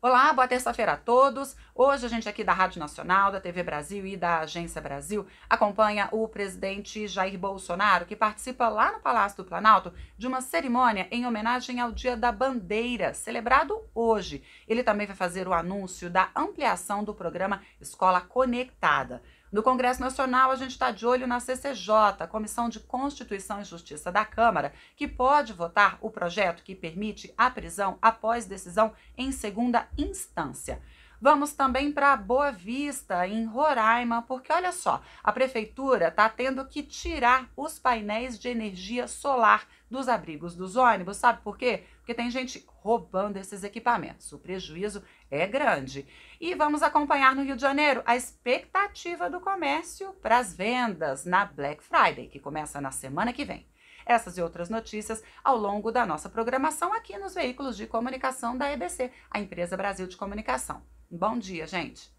Olá, boa terça-feira a todos. Hoje a gente aqui da Rádio Nacional, da TV Brasil e da Agência Brasil acompanha o presidente Jair Bolsonaro, que participa lá no Palácio do Planalto de uma cerimônia em homenagem ao Dia da Bandeira, celebrado hoje. Ele também vai fazer o anúncio da ampliação do programa Escola Conectada. No Congresso Nacional, a gente está de olho na CCJ, Comissão de Constituição e Justiça da Câmara, que pode votar o projeto que permite a prisão após decisão em segunda instância. Vamos também para Boa Vista, em Roraima, porque olha só, a prefeitura está tendo que tirar os painéis de energia solar dos abrigos dos ônibus, sabe por quê? Porque tem gente roubando esses equipamentos. O prejuízo é grande. E vamos acompanhar no Rio de Janeiro a expectativa do comércio para as vendas na Black Friday, que começa na semana que vem. Essas e outras notícias ao longo da nossa programação aqui nos veículos de comunicação da EBC, a Empresa Brasil de Comunicação. Bom dia, gente!